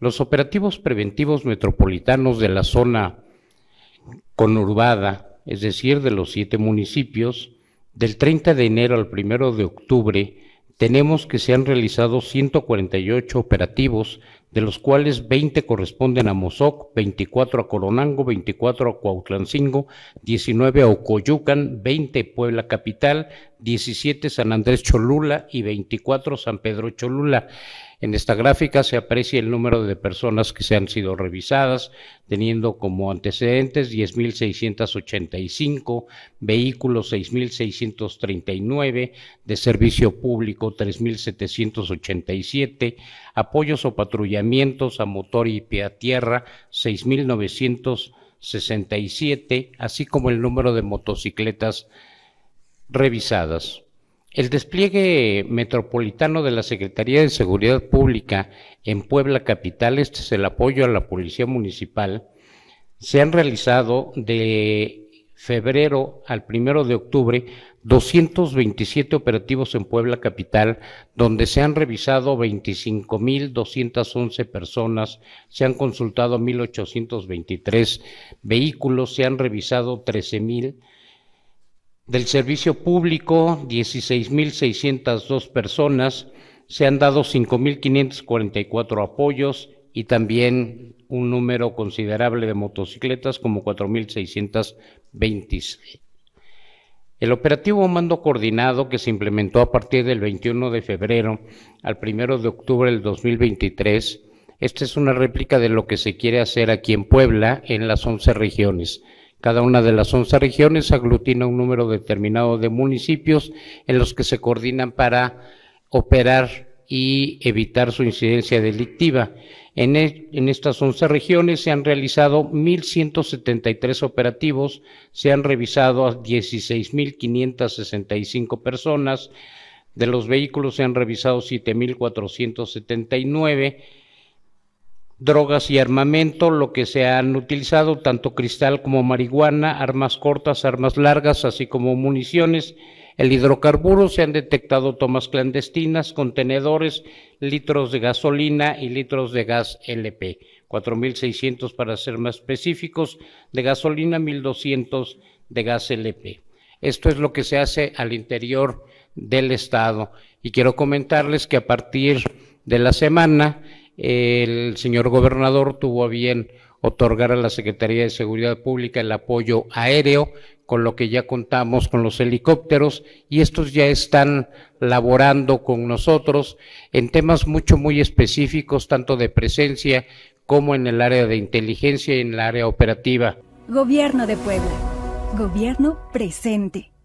Los operativos preventivos metropolitanos de la zona conurbada, es decir, de los siete municipios, del 30 de enero al 1 de octubre, tenemos que se han realizado 148 operativos de los cuales 20 corresponden a Mozoc, 24 a Coronango, 24 a Cuautlancingo, 19 a Ocoyucan, 20 Puebla Capital, 17 San Andrés Cholula y 24 San Pedro Cholula. En esta gráfica se aprecia el número de personas que se han sido revisadas, teniendo como antecedentes 10.685, vehículos 6.639, de servicio público 3.787, apoyos o patrullas a motor y pie a tierra 6.967, así como el número de motocicletas revisadas. El despliegue metropolitano de la Secretaría de Seguridad Pública en Puebla Capital, este es el apoyo a la Policía Municipal, se han realizado de febrero al primero de octubre 227 operativos en Puebla Capital, donde se han revisado 25.211 personas, se han consultado 1.823 vehículos, se han revisado 13.000 del servicio público, 16.602 personas, se han dado 5.544 apoyos, y también un número considerable de motocicletas como 4.626. El operativo Mando Coordinado que se implementó a partir del 21 de febrero al 1 de octubre del 2023, esta es una réplica de lo que se quiere hacer aquí en Puebla en las 11 regiones. Cada una de las 11 regiones aglutina un número determinado de municipios en los que se coordinan para operar y evitar su incidencia delictiva. En, e, estas 11 regiones se han realizado 1.173 operativos, se han revisado a 16.565 personas, de los vehículos se han revisado 7.479 drogas y armamento, lo que se han utilizado, tanto cristal como marihuana, armas cortas, armas largas, así como municiones el hidrocarburo se han detectado tomas clandestinas, contenedores, litros de gasolina y litros de gas LP. 4.600 para ser más específicos, de gasolina 1.200 de gas LP. Esto es lo que se hace al interior del Estado. Y quiero comentarles que a partir de la semana el señor gobernador tuvo bien otorgar a la Secretaría de Seguridad Pública el apoyo aéreo, con lo que ya contamos con los helicópteros y estos ya están laborando con nosotros en temas mucho muy específicos, tanto de presencia como en el área de inteligencia y en el área operativa. Gobierno de Puebla. Gobierno presente.